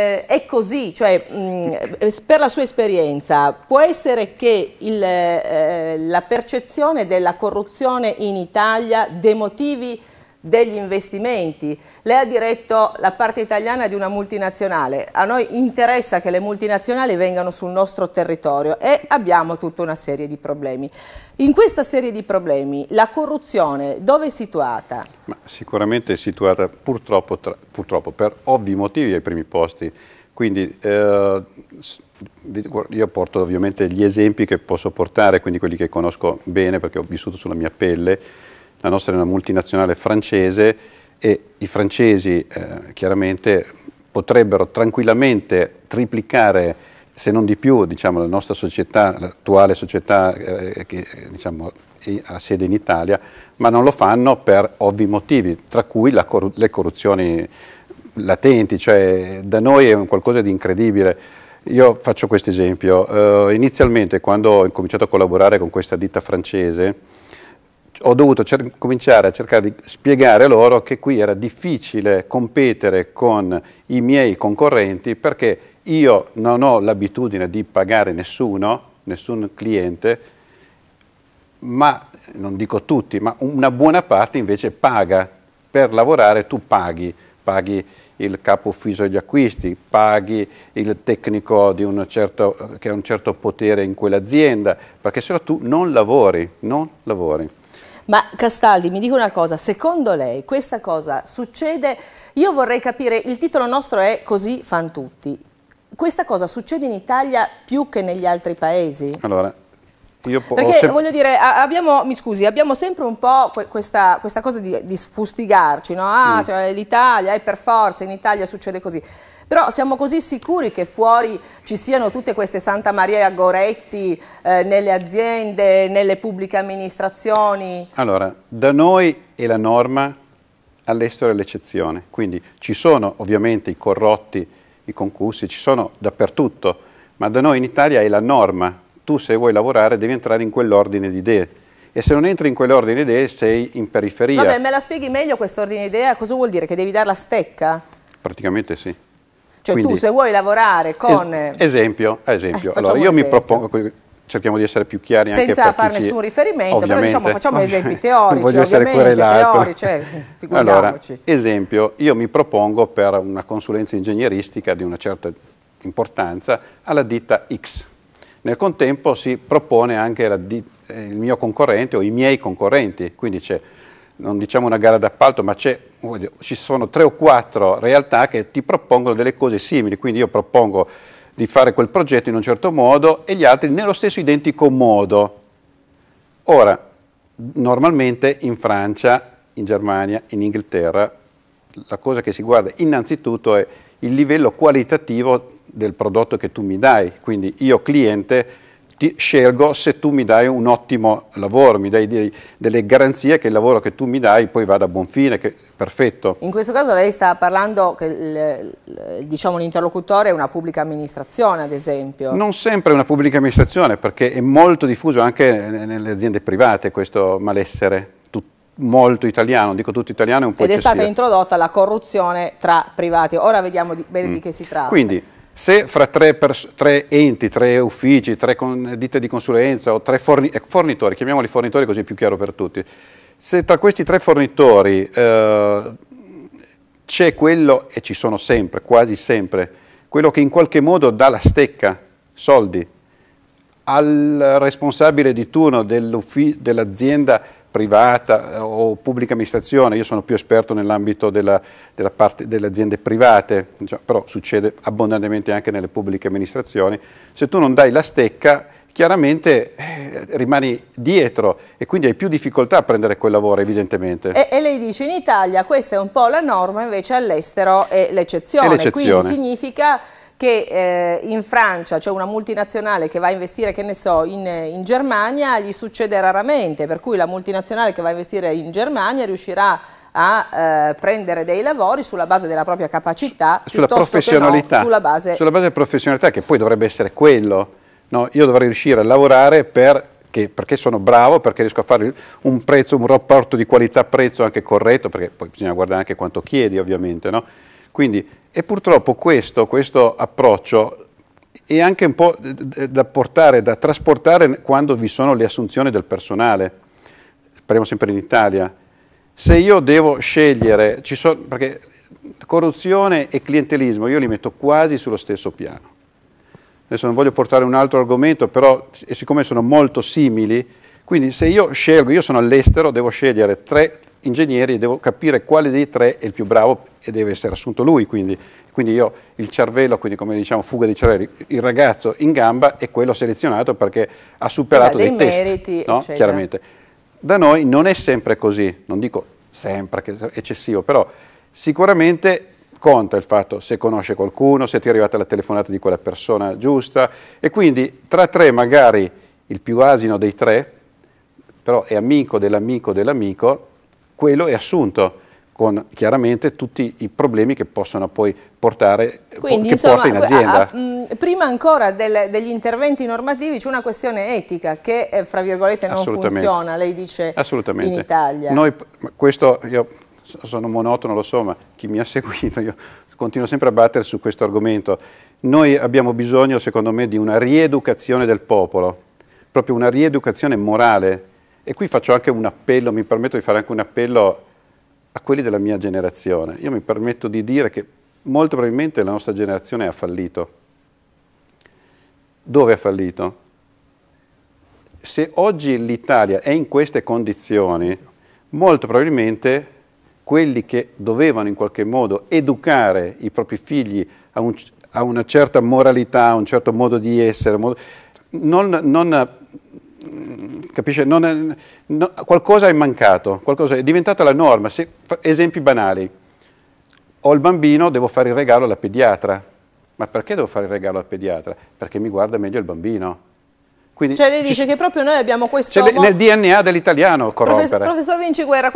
Eh, è così, cioè, mh, mm, per la sua esperienza, può essere che il, eh, la percezione della corruzione in Italia demotivi degli investimenti. Lei ha diretto la parte italiana di una multinazionale, a noi interessa che le multinazionali vengano sul nostro territorio e abbiamo tutta una serie di problemi. In questa serie di problemi la corruzione dove è situata? Ma sicuramente è situata purtroppo, tra, purtroppo, per ovvi motivi ai primi posti, quindi eh, io porto ovviamente gli esempi che posso portare, quindi quelli che conosco bene perché ho vissuto sulla mia pelle, la nostra è una multinazionale francese e i francesi eh, chiaramente potrebbero tranquillamente triplicare se non di più diciamo, la nostra società, l'attuale società eh, che diciamo, ha sede in Italia, ma non lo fanno per ovvi motivi, tra cui corru- le corruzioni latenti, cioè da noi è qualcosa di incredibile. Io faccio questo esempio, uh, inizialmente quando ho incominciato a collaborare con questa ditta francese, ho dovuto cominciare a cercare di spiegare loro che qui era difficile competere con i miei concorrenti perché io non ho l'abitudine di pagare nessuno, nessun cliente, ma non dico tutti, ma una buona parte invece paga. Per lavorare tu paghi, paghi il capo ufficio degli acquisti, paghi il tecnico certo, che ha un certo potere in quell'azienda, perché se no tu non lavori, non lavori. Ma Castaldi, mi dica una cosa, secondo lei questa cosa succede? Io vorrei capire, il titolo nostro è Così fan tutti. Questa cosa succede in Italia più che negli altri paesi? Allora, io Perché voglio dire, abbiamo, mi scusi, abbiamo sempre un po' questa, questa cosa di, di sfustigarci, no? Ah, mm. cioè, l'Italia è eh, per forza, in Italia succede così. Però siamo così sicuri che fuori ci siano tutte queste Santa Maria Goretti eh, nelle aziende, nelle pubbliche amministrazioni? Allora, da noi è la norma, all'estero è l'eccezione. Quindi ci sono ovviamente i corrotti, i concussi, ci sono dappertutto, ma da noi in Italia è la norma. Tu se vuoi lavorare devi entrare in quell'ordine di idee e se non entri in quell'ordine di idee sei in periferia. Vabbè, me la spieghi meglio quest'ordine di idea? Cosa vuol dire? Che devi dare la stecca? Praticamente sì. Cioè Quindi, tu se vuoi lavorare con... Eh, esempio, esempio. Eh, allora io esempio. mi propongo, cerchiamo di essere più chiari Senza anche Senza fare chi... nessun riferimento, ovviamente. però diciamo, facciamo esempi teorici, voglio essere querelato. Cioè, allora, esempio, io mi propongo per una consulenza ingegneristica di una certa importanza alla ditta X. Nel contempo si propone anche la ditta eh, il mio concorrente o i miei concorrenti, quindi c'è non diciamo una gara d'appalto, ma dire, ci sono tre o quattro realtà che ti propongono delle cose simili, quindi io propongo di fare quel progetto in un certo modo e gli altri nello stesso identico modo. Ora, normalmente in Francia, in Germania, in Inghilterra, la cosa che si guarda innanzitutto è il livello qualitativo del prodotto che tu mi dai, quindi io cliente ti scelgo se tu mi dai un ottimo lavoro, mi dai dei, delle garanzie che il lavoro che tu mi dai poi vada a buon fine, che, perfetto. In questo caso lei sta parlando che l'interlocutore diciamo, è una pubblica amministrazione ad esempio. Non sempre una pubblica amministrazione perché è molto diffuso anche nelle aziende private questo malessere molto italiano, dico tutto italiano è un po' Ed eccessivo. è stata introdotta la corruzione tra privati, ora vediamo di, bene mm. di che si tratta. Quindi se fra tre, tre enti, tre uffici, tre ditte di consulenza o tre forni eh, fornitori, chiamiamoli fornitori così è più chiaro per tutti, se tra questi tre fornitori eh, c'è quello, e ci sono sempre, quasi sempre, quello che in qualche modo dà la stecca, soldi, al responsabile di turno dell'azienda privata eh, o pubblica amministrazione, io sono più esperto nell'ambito della, della parte delle aziende private, diciamo, però succede abbondantemente anche nelle pubbliche amministrazioni, se tu non dai la stecca chiaramente eh, rimani dietro e quindi hai più difficoltà a prendere quel lavoro evidentemente. E, e lei dice in Italia questa è un po' la norma, invece all'estero è l'eccezione, quindi significa che eh, in Francia c'è cioè una multinazionale che va a investire, che ne so, in, in, Germania, gli succede raramente, per cui la multinazionale che va a investire in Germania riuscirà a eh, prendere dei lavori sulla base della propria capacità, sulla professionalità, no, sulla, base... sulla base della professionalità che poi dovrebbe essere quello. No, io dovrei riuscire a lavorare per che, perché sono bravo, perché riesco a fare un, prezzo, un rapporto di qualità-prezzo anche corretto, perché poi bisogna guardare anche quanto chiedi ovviamente, no? Quindi e purtroppo questo, questo approccio è anche un po' da portare, da trasportare quando vi sono le assunzioni del personale, parliamo sempre in Italia. Se io devo scegliere, so, perché corruzione e clientelismo io li metto quasi sullo stesso piano. Adesso non voglio portare un altro argomento, però siccome sono molto simili, quindi se io scelgo, io sono all'estero, devo scegliere tre ingegneri e devo capire quale dei tre è il più bravo e deve essere assunto lui. Quindi, quindi io il cervello, quindi come diciamo fuga di cervelli, il ragazzo in gamba è quello selezionato perché ha superato dei, dei test. Meriti, no? Chiaramente. Da noi non è sempre così, non dico sempre che è eccessivo, però sicuramente conta il fatto se conosce qualcuno, se ti è arrivata la telefonata di quella persona giusta e quindi tra tre magari il più asino dei tre, però è amico dell'amico dell'amico, quello è assunto con chiaramente tutti i problemi che possono poi portare Quindi, insomma, porta in ah, azienda. A, ah, a, mm, prima ancora del, degli interventi normativi c'è una questione etica che eh, fra virgolette non funziona, lei dice in Italia. Noi, questo io sono monotono, lo so, ma chi mi ha seguito, io continuo sempre a battere su questo argomento. Noi abbiamo bisogno, secondo me, di una rieducazione del popolo, proprio una rieducazione morale e qui faccio anche un appello, mi permetto di fare anche un appello a quelli della mia generazione. Io mi permetto di dire che molto probabilmente la nostra generazione ha fallito. Dove ha fallito? Se oggi l'Italia è in queste condizioni, molto probabilmente quelli che dovevano in qualche modo educare i propri figli a, un, a una certa moralità, a un certo modo di essere, non, non, Mm, capisce, è, no, qualcosa è mancato, qualcosa è diventata la norma. Se, esempi banali, ho il bambino, devo fare il regalo alla pediatra. Ma perché devo fare il regalo al pediatra? Perché mi guarda meglio il bambino. Quindi, cioè lei dice ci, che proprio noi abbiamo questo... Cioè, nel DNA dell'italiano corrompere. Professor, professor Vinci Guerra,